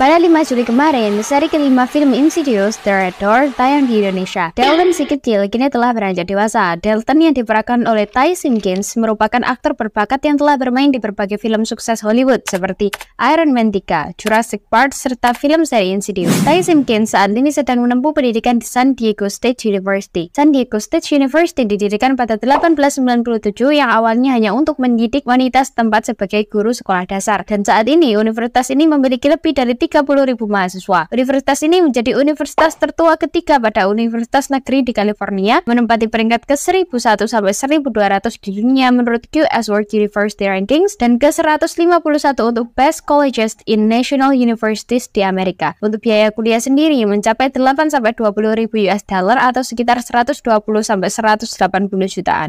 Pada 5 Juli kemarin, seri kelima film Insidious The Red Door tayang di Indonesia. Dalton si kecil kini telah beranjak dewasa. Dalton yang diperankan oleh Ty Simpkins merupakan aktor berbakat yang telah bermain di berbagai film sukses Hollywood seperti Iron Man 3, Jurassic Park, serta film seri Insidious. Ty Simpkins saat ini sedang menempuh pendidikan di San Diego State University. San Diego State University didirikan pada 1897 yang awalnya hanya untuk mendidik wanita setempat sebagai guru sekolah dasar. Dan saat ini, universitas ini memiliki lebih dari 30.000 mahasiswa. Universitas ini menjadi universitas tertua ketiga pada Universitas Negeri di California, menempati peringkat ke-1001 sampai 1200 di dunia menurut QS World University Rankings dan ke-151 untuk Best Colleges in National Universities di Amerika. Untuk biaya kuliah sendiri mencapai 8 sampai 20.000 US dollar atau sekitar 120 sampai 180 jutaan.